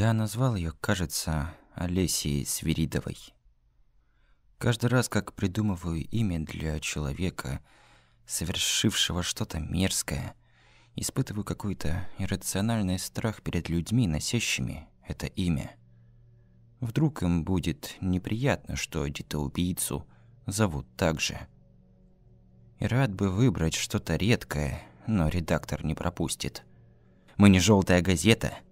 Я назвал ее, кажется, Олесей Свиридовой. Каждый раз, как придумываю имя для человека, совершившего что-то мерзкое, испытываю какой-то иррациональный страх перед людьми, носящими это имя. Вдруг им будет неприятно, что детоубийцу зовут так же. И рад бы выбрать что-то редкое, но редактор не пропустит. Мы не желтая газета –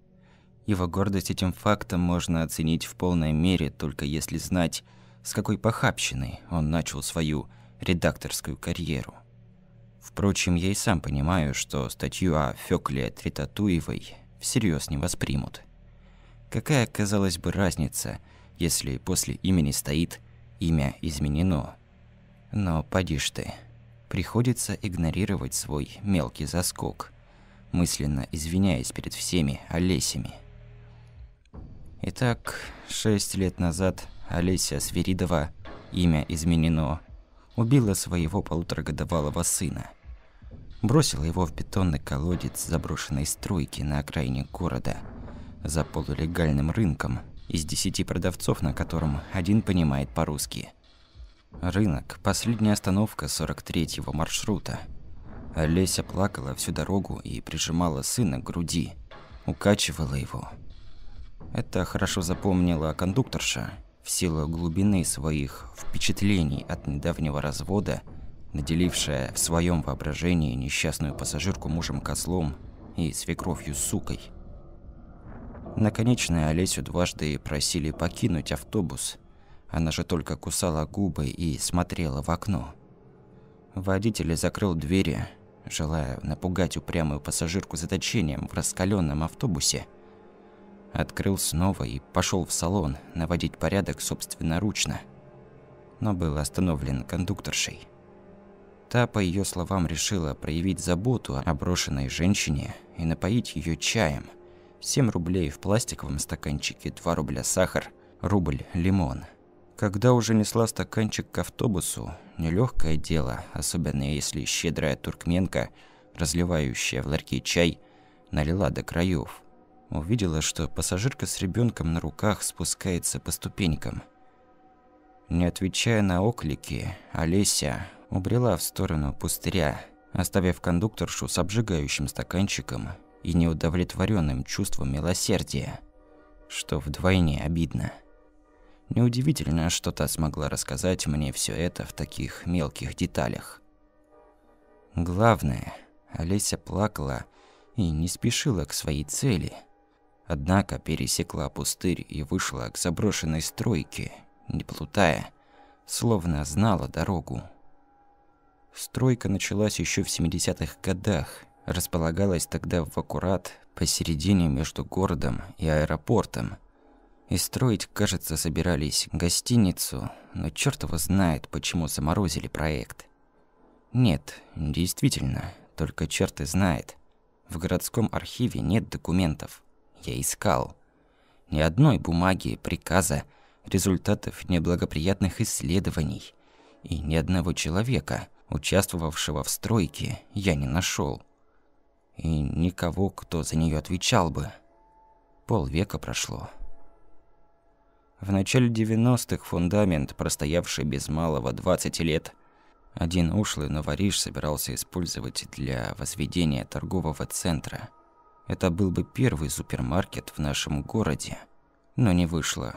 его гордость этим фактом можно оценить в полной мере, только если знать, с какой похабщиной он начал свою редакторскую карьеру. Впрочем, я и сам понимаю, что статью о Фёкле Тритатуевой всерьез не воспримут. Какая, казалось бы, разница, если после имени стоит «имя изменено». Но поди ж ты, приходится игнорировать свой мелкий заскок, мысленно извиняясь перед всеми Олесями – Итак, шесть лет назад Олеся Свиридова, имя изменено, убила своего полуторагодовалого сына. Бросила его в бетонный колодец заброшенной стройки на окраине города, за полулегальным рынком, из десяти продавцов, на котором один понимает по-русски. Рынок – последняя остановка 43-го маршрута. Олеся плакала всю дорогу и прижимала сына к груди, укачивала его – это хорошо запомнила кондукторша в силу глубины своих впечатлений от недавнего развода, наделившая в своем воображении несчастную пассажирку мужем козлом и свекровью сукой. Наконечная Олесю дважды просили покинуть автобус. Она же только кусала губы и смотрела в окно. Водитель закрыл двери, желая напугать упрямую пассажирку заточением в раскаленном автобусе – Открыл снова и пошел в салон наводить порядок собственноручно. Но был остановлен кондукторшей. Та, по ее словам, решила проявить заботу о брошенной женщине и напоить ее чаем. 7 рублей в пластиковом стаканчике, 2 рубля сахар, рубль лимон. Когда уже несла стаканчик к автобусу, нелегкое дело, особенно если щедрая туркменка, разливающая в ларьке чай, налила до краев – увидела, что пассажирка с ребенком на руках спускается по ступенькам. Не отвечая на оклики, Олеся убрела в сторону пустыря, оставив кондукторшу с обжигающим стаканчиком и неудовлетворенным чувством милосердия, что вдвойне обидно. Неудивительно, что та смогла рассказать мне все это в таких мелких деталях. Главное, Олеся плакала и не спешила к своей цели – Однако пересекла пустырь и вышла к заброшенной стройке, не плутая, словно знала дорогу. Стройка началась еще в 70-х годах, располагалась тогда в аккурат посередине между городом и аэропортом. И строить, кажется, собирались гостиницу, но черт его знает, почему заморозили проект. Нет, действительно, только черт и знает. В городском архиве нет документов я искал. Ни одной бумаги, приказа, результатов неблагоприятных исследований и ни одного человека, участвовавшего в стройке, я не нашел. И никого, кто за нее отвечал бы. Полвека прошло. В начале 90-х фундамент, простоявший без малого 20 лет, один ушлый новориж собирался использовать для возведения торгового центра – это был бы первый супермаркет в нашем городе. Но не вышло.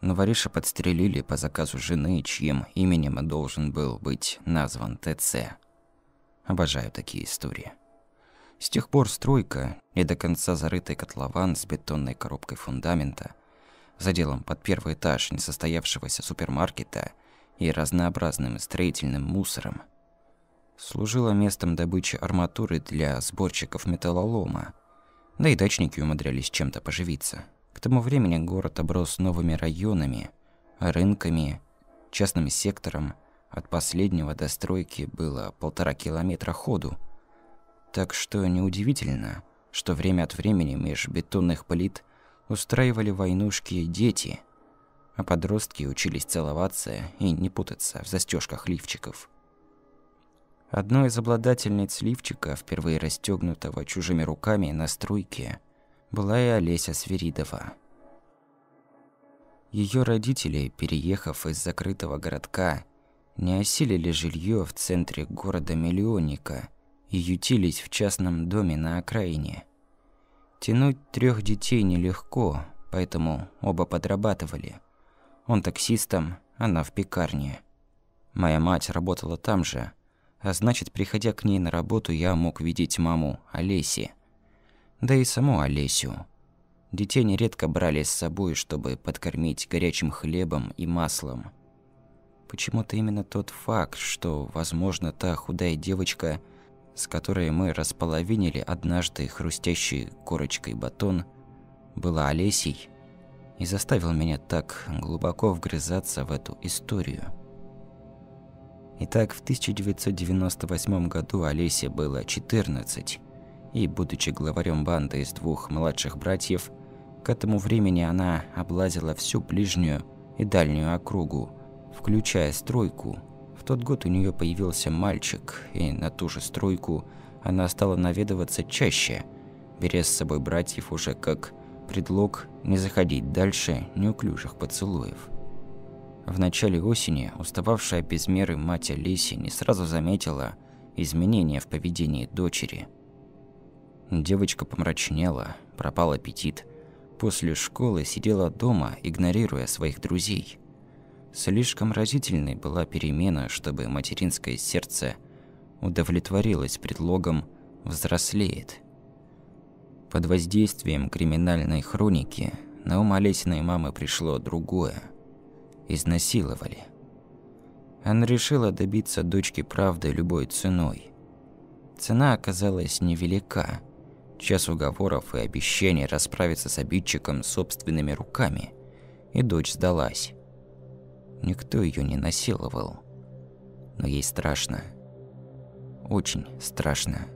Новориша подстрелили по заказу жены, чьим именем должен был быть назван ТЦ. Обожаю такие истории. С тех пор стройка, не до конца зарытый котлован с бетонной коробкой фундамента, за делом под первый этаж несостоявшегося супермаркета и разнообразным строительным мусором, служила местом добычи арматуры для сборщиков металлолома, да и дачники умудрялись чем-то поживиться. К тому времени город оброс новыми районами, рынками, частным сектором. От последнего до стройки было полтора километра ходу. Так что неудивительно, что время от времени меж бетонных плит устраивали войнушки дети, а подростки учились целоваться и не путаться в застежках лифчиков. Одной из обладательниц лифчика, впервые расстегнутого чужими руками на струйке, была и Олеся Свиридова. Ее родители, переехав из закрытого городка, не осилили жилье в центре города-миллионника и ютились в частном доме на окраине. Тянуть трех детей нелегко, поэтому оба подрабатывали. Он таксистом, она в пекарне. Моя мать работала там же, а значит, приходя к ней на работу, я мог видеть маму Олеси. Да и саму Олесю. Детей нередко брали с собой, чтобы подкормить горячим хлебом и маслом. Почему-то именно тот факт, что, возможно, та худая девочка, с которой мы располовинили однажды хрустящей корочкой батон, была Олесей, и заставил меня так глубоко вгрызаться в эту историю. Итак, в 1998 году Олесе было 14, и, будучи главарем банды из двух младших братьев, к этому времени она облазила всю ближнюю и дальнюю округу, включая стройку. В тот год у нее появился мальчик, и на ту же стройку она стала наведываться чаще, беря с собой братьев уже как предлог не заходить дальше неуклюжих поцелуев. В начале осени устававшая без меры мать Алиси не сразу заметила изменения в поведении дочери. Девочка помрачнела, пропал аппетит. После школы сидела дома, игнорируя своих друзей. Слишком разительной была перемена, чтобы материнское сердце удовлетворилось предлогом «взрослеет». Под воздействием криминальной хроники на ум Олесиной мамы пришло другое – изнасиловали. Она решила добиться дочки правды любой ценой. Цена оказалась невелика. Час уговоров и обещаний расправиться с обидчиком собственными руками. И дочь сдалась. Никто ее не насиловал. Но ей страшно. Очень страшно.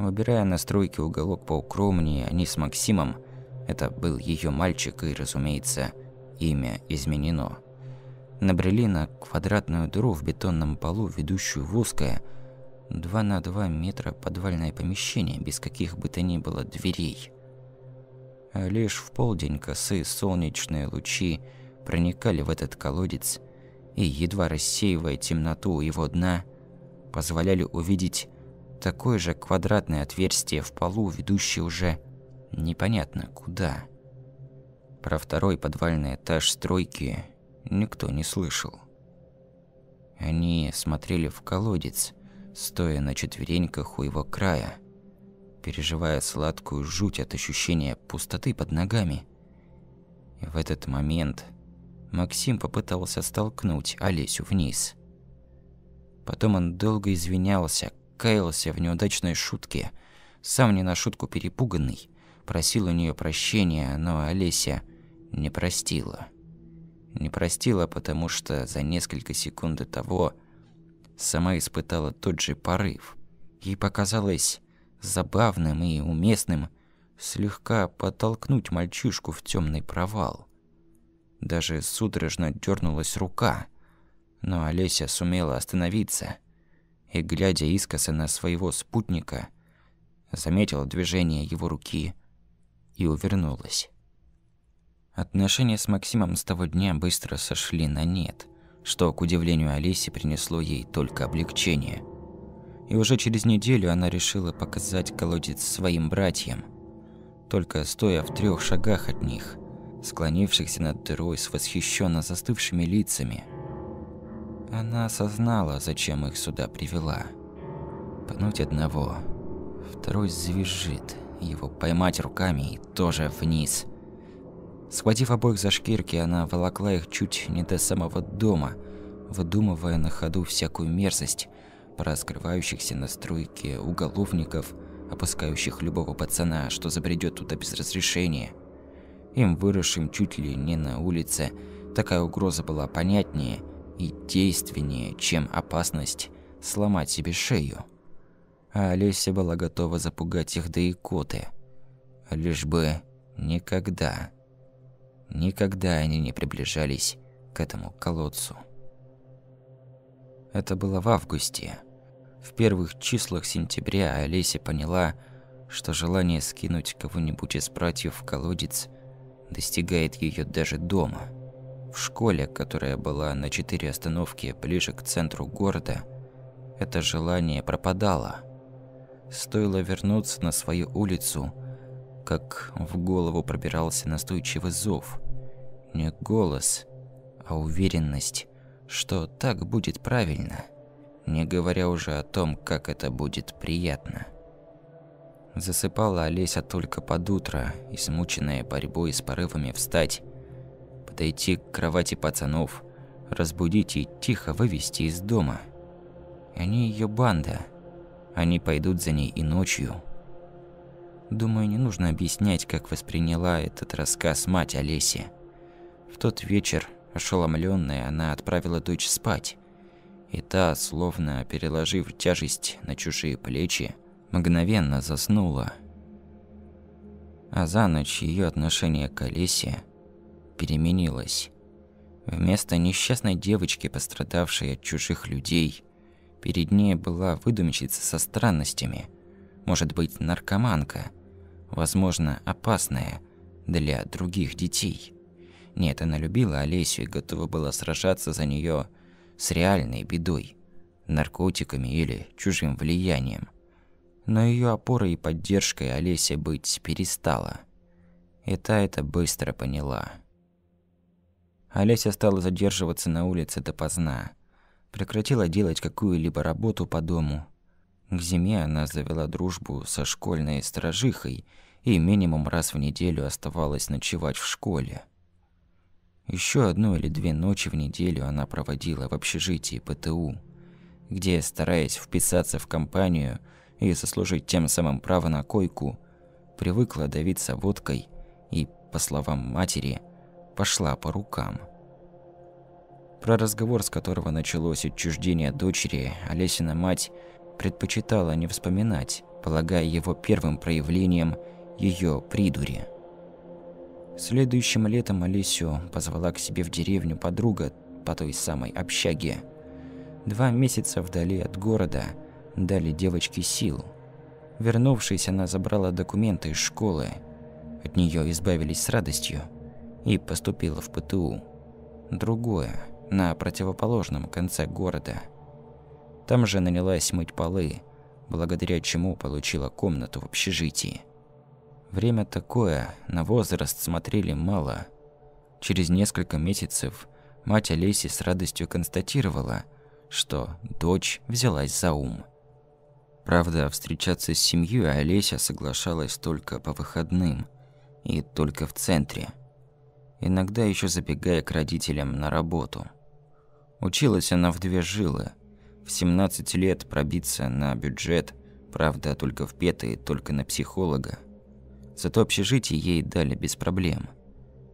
Выбирая настройки уголок поукромнее, они с Максимом – это был ее мальчик и, разумеется, имя изменено. Набрели на квадратную дыру в бетонном полу, ведущую в узкое, 2 на 2 метра подвальное помещение, без каких бы то ни было дверей. А лишь в полдень косы солнечные лучи проникали в этот колодец и, едва рассеивая темноту его дна, позволяли увидеть такое же квадратное отверстие в полу, ведущее уже непонятно куда. Про второй подвальный этаж стройки никто не слышал. Они смотрели в колодец, стоя на четвереньках у его края, переживая сладкую жуть от ощущения пустоты под ногами. И в этот момент Максим попытался столкнуть Олесю вниз. Потом он долго извинялся, каялся в неудачной шутке, сам не на шутку перепуганный, просил у нее прощения, но Олеся не простила. Не простила, потому что за несколько секунд до того сама испытала тот же порыв. Ей показалось забавным и уместным слегка подтолкнуть мальчишку в темный провал. Даже судорожно дернулась рука, но Олеся сумела остановиться и, глядя искоса на своего спутника, заметила движение его руки – и увернулась. Отношения с Максимом с того дня быстро сошли на нет, что, к удивлению Алисе, принесло ей только облегчение. И уже через неделю она решила показать колодец своим братьям, только стоя в трех шагах от них, склонившихся над дырой с восхищенно застывшими лицами. Она осознала, зачем их сюда привела. Пнуть одного, второй завизжит – его поймать руками и тоже вниз. Схватив обоих за шкирки, она волокла их чуть не до самого дома, выдумывая на ходу всякую мерзость про скрывающихся на стройке уголовников, опускающих любого пацана, что забредет туда без разрешения. Им, выросшим чуть ли не на улице, такая угроза была понятнее и действеннее, чем опасность сломать себе шею а Олеся была готова запугать их до икоты. Лишь бы никогда, никогда они не приближались к этому колодцу. Это было в августе. В первых числах сентября Олеся поняла, что желание скинуть кого-нибудь из братьев в колодец достигает ее даже дома. В школе, которая была на четыре остановки ближе к центру города, это желание пропадало – Стоило вернуться на свою улицу, как в голову пробирался настойчивый зов. Не голос, а уверенность, что так будет правильно, не говоря уже о том, как это будет приятно. Засыпала Олеся только под утро, измученная борьбой с порывами встать, подойти к кровати пацанов, разбудить и тихо вывести из дома. они ее банда – они пойдут за ней и ночью. Думаю, не нужно объяснять, как восприняла этот рассказ мать Олеси. В тот вечер, ошеломленная, она отправила дочь спать. И та, словно переложив тяжесть на чужие плечи, мгновенно заснула. А за ночь ее отношение к Олесе переменилось. Вместо несчастной девочки, пострадавшей от чужих людей, Перед ней была выдумщица со странностями. Может быть, наркоманка. Возможно, опасная для других детей. Нет, она любила Олесю и готова была сражаться за нее с реальной бедой, наркотиками или чужим влиянием. Но ее опорой и поддержкой Олеся быть перестала. И та это быстро поняла. Олеся стала задерживаться на улице допоздна прекратила делать какую-либо работу по дому. К зиме она завела дружбу со школьной сторожихой и минимум раз в неделю оставалась ночевать в школе. Еще одну или две ночи в неделю она проводила в общежитии ПТУ, где, стараясь вписаться в компанию и заслужить тем самым право на койку, привыкла давиться водкой и, по словам матери, пошла по рукам – про разговор, с которого началось отчуждение дочери, Олесина мать предпочитала не вспоминать, полагая его первым проявлением ее придури. Следующим летом Олесю позвала к себе в деревню подруга по той самой общаге. Два месяца вдали от города дали девочке сил. Вернувшись, она забрала документы из школы. От нее избавились с радостью и поступила в ПТУ. Другое, на противоположном конце города. Там же нанялась мыть полы, благодаря чему получила комнату в общежитии. Время такое, на возраст смотрели мало. Через несколько месяцев мать Олеси с радостью констатировала, что дочь взялась за ум. Правда, встречаться с семьей Олеся соглашалась только по выходным и только в центре. Иногда еще забегая к родителям на работу – Училась она в две жилы. В 17 лет пробиться на бюджет, правда, только в петы и только на психолога. Зато общежитие ей дали без проблем,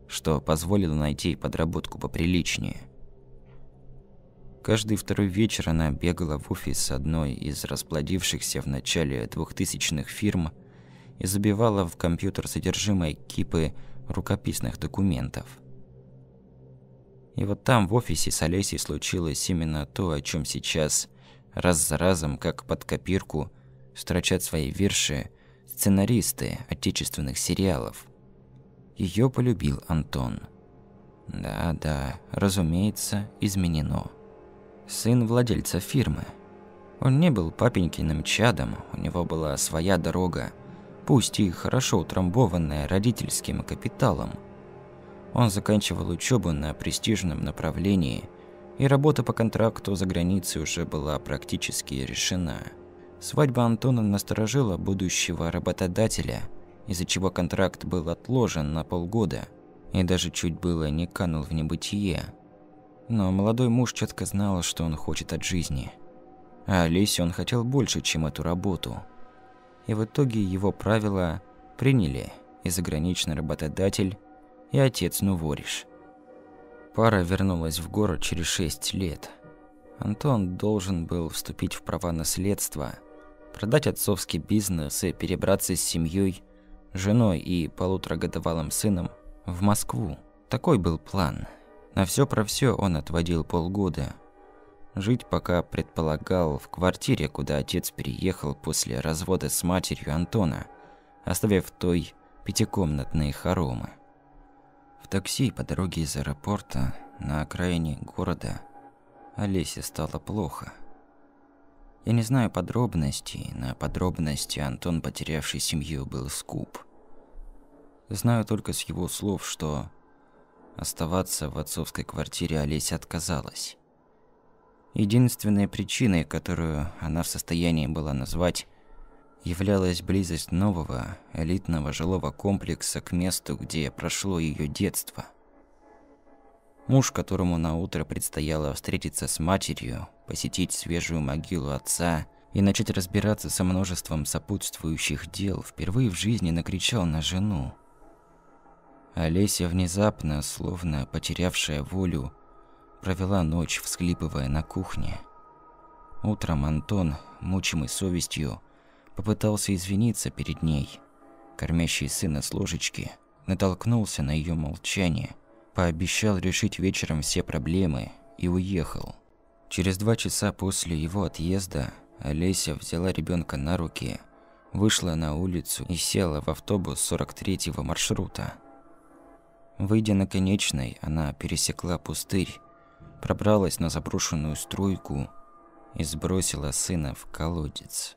что позволило найти подработку поприличнее. Каждый второй вечер она бегала в офис одной из расплодившихся в начале 2000-х фирм и забивала в компьютер содержимое кипы рукописных документов – и вот там, в офисе с Олесей, случилось именно то, о чем сейчас, раз за разом, как под копирку, строчат свои верши сценаристы отечественных сериалов. Ее полюбил Антон. Да-да, разумеется, изменено. Сын владельца фирмы. Он не был папенькиным чадом, у него была своя дорога, пусть и хорошо утрамбованная родительским капиталом – он заканчивал учебу на престижном направлении, и работа по контракту за границей уже была практически решена. Свадьба Антона насторожила будущего работодателя, из-за чего контракт был отложен на полгода и даже чуть было не канул в небытие. Но молодой муж четко знал, что он хочет от жизни. А Олесе он хотел больше, чем эту работу. И в итоге его правила приняли, и заграничный работодатель и отец Нувориш. Пара вернулась в город через шесть лет. Антон должен был вступить в права наследства, продать отцовский бизнес и перебраться с семьей, женой и полуторагодовалым сыном в Москву. Такой был план. На все про все он отводил полгода. Жить пока предполагал в квартире, куда отец переехал после развода с матерью Антона, оставив той пятикомнатные хоромы такси по дороге из аэропорта на окраине города Олесе стало плохо. Я не знаю подробностей, на подробности Антон, потерявший семью, был скуп. Знаю только с его слов, что оставаться в отцовской квартире Олеся отказалась. Единственной причиной, которую она в состоянии была назвать, являлась близость нового, элитного жилого комплекса к месту, где прошло ее детство. Муж, которому на утро предстояло встретиться с матерью, посетить свежую могилу отца и начать разбираться со множеством сопутствующих дел, впервые в жизни накричал на жену. Олеся внезапно, словно потерявшая волю, провела ночь, всхлипывая на кухне. Утром Антон, мучимый совестью, попытался извиниться перед ней. Кормящий сына с ложечки натолкнулся на ее молчание, пообещал решить вечером все проблемы и уехал. Через два часа после его отъезда Олеся взяла ребенка на руки, вышла на улицу и села в автобус 43-го маршрута. Выйдя на конечной, она пересекла пустырь, пробралась на заброшенную стройку и сбросила сына в колодец.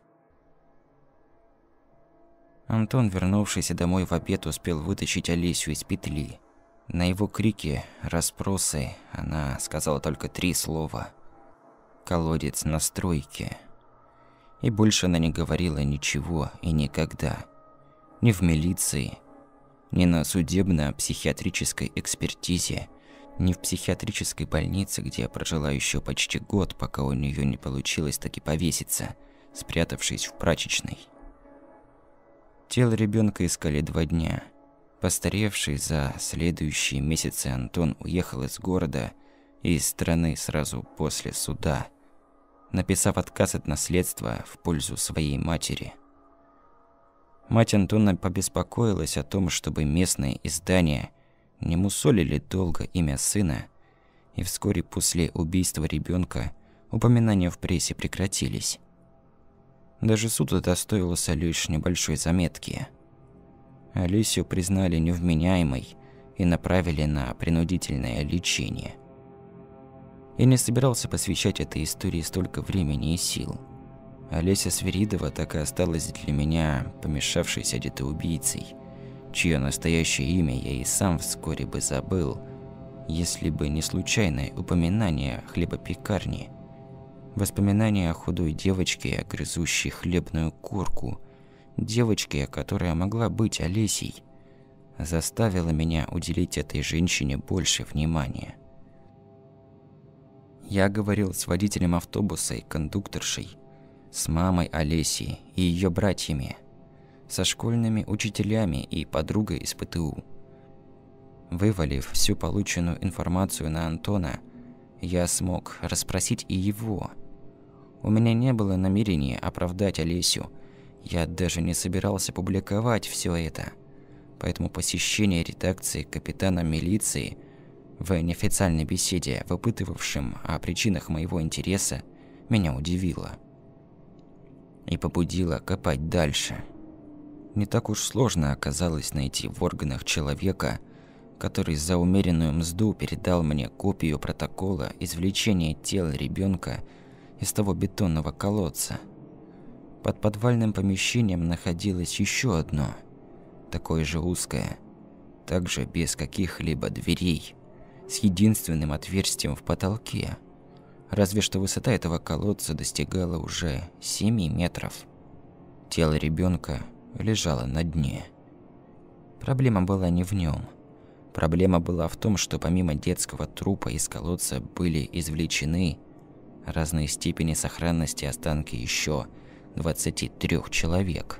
Антон, вернувшийся домой в обед, успел вытащить Олесю из петли. На его крики, расспросы, она сказала только три слова. «Колодец на стройке». И больше она не говорила ничего и никогда. Ни в милиции, ни на судебно-психиатрической экспертизе, ни в психиатрической больнице, где прожила еще почти год, пока у нее не получилось таки повеситься, спрятавшись в прачечной. Тело ребенка искали два дня. Постаревший за следующие месяцы Антон уехал из города и из страны сразу после суда, написав отказ от наследства в пользу своей матери. Мать Антона побеспокоилась о том, чтобы местные издания не мусолили долго имя сына, и вскоре после убийства ребенка упоминания в прессе прекратились. Даже суд удостоился лишь небольшой заметки. Алисию признали невменяемой и направили на принудительное лечение. Я не собирался посвящать этой истории столько времени и сил. Олеся Сверидова так и осталась для меня помешавшейся убийцей, чье настоящее имя я и сам вскоре бы забыл, если бы не случайное упоминание хлебопекарни – Воспоминания о худой девочке, о грызущей хлебную курку, девочке, которая могла быть Олесей, заставило меня уделить этой женщине больше внимания. Я говорил с водителем автобуса и кондукторшей, с мамой Олеси и ее братьями, со школьными учителями и подругой из ПТУ. Вывалив всю полученную информацию на Антона, я смог расспросить и его – у меня не было намерения оправдать Олесю. Я даже не собирался публиковать все это. Поэтому посещение редакции капитана милиции в неофициальной беседе, выпытывавшем о причинах моего интереса, меня удивило. И побудило копать дальше. Не так уж сложно оказалось найти в органах человека, который за умеренную мзду передал мне копию протокола извлечения тела ребенка из того бетонного колодца. Под подвальным помещением находилось еще одно, такое же узкое, также без каких-либо дверей, с единственным отверстием в потолке. Разве что высота этого колодца достигала уже 7 метров. Тело ребенка лежало на дне. Проблема была не в нем. Проблема была в том, что помимо детского трупа из колодца были извлечены разной степени сохранности останки еще 23 человек.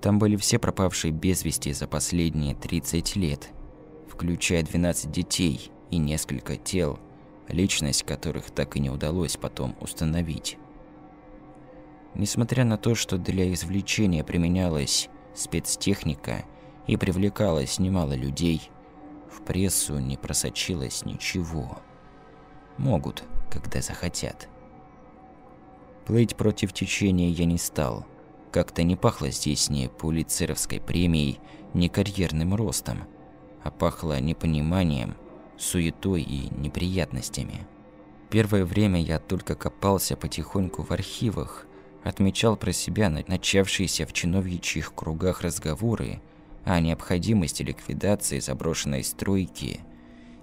Там были все пропавшие без вести за последние 30 лет, включая 12 детей и несколько тел, личность которых так и не удалось потом установить. Несмотря на то, что для извлечения применялась спецтехника и привлекалось немало людей, в прессу не просочилось ничего. Могут, когда захотят. Плыть против течения я не стал. Как-то не пахло здесь ни пулицеровской премией, ни карьерным ростом, а пахло непониманием, суетой и неприятностями. Первое время я только копался потихоньку в архивах, отмечал про себя начавшиеся в чиновничьих кругах разговоры о необходимости ликвидации заброшенной стройки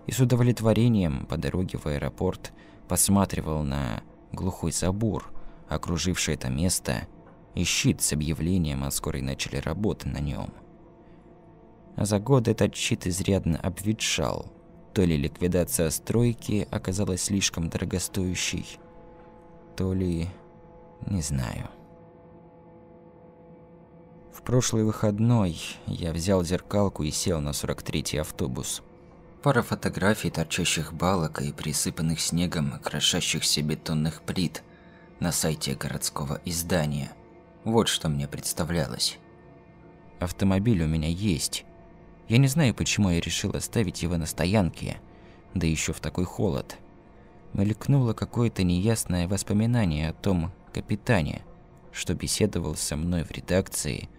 и с удовлетворением по дороге в аэропорт посматривал на глухой забор – окруживший это место, и щит с объявлением о скорой начали работы на нем. А за год этот щит изрядно обветшал, то ли ликвидация стройки оказалась слишком дорогостоящей, то ли... не знаю. В прошлый выходной я взял зеркалку и сел на 43-й автобус. Пара фотографий торчащих балок и присыпанных снегом крошащихся бетонных плит на сайте городского издания. Вот что мне представлялось. Автомобиль у меня есть. Я не знаю, почему я решил оставить его на стоянке, да еще в такой холод. Мелькнуло какое-то неясное воспоминание о том капитане, что беседовал со мной в редакции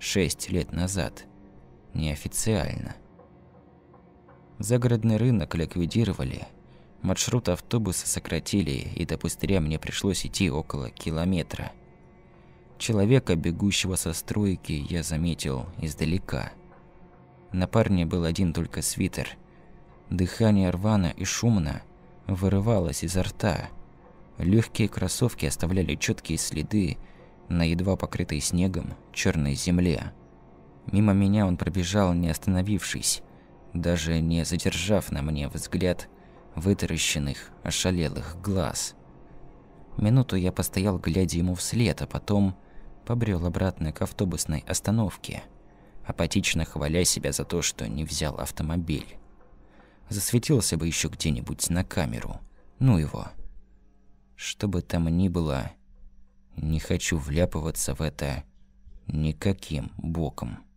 шесть лет назад. Неофициально. Загородный рынок ликвидировали – Маршрут автобуса сократили, и до пустыря мне пришлось идти около километра. Человека, бегущего со стройки, я заметил издалека. На парне был один только свитер. Дыхание рвано и шумно вырывалось изо рта. Легкие кроссовки оставляли четкие следы на едва покрытой снегом черной земле. Мимо меня он пробежал, не остановившись, даже не задержав на мне взгляд – вытаращенных, ошалелых глаз. Минуту я постоял, глядя ему вслед, а потом побрел обратно к автобусной остановке, апатично хваля себя за то, что не взял автомобиль. Засветился бы еще где-нибудь на камеру. Ну его. Что бы там ни было, не хочу вляпываться в это никаким боком.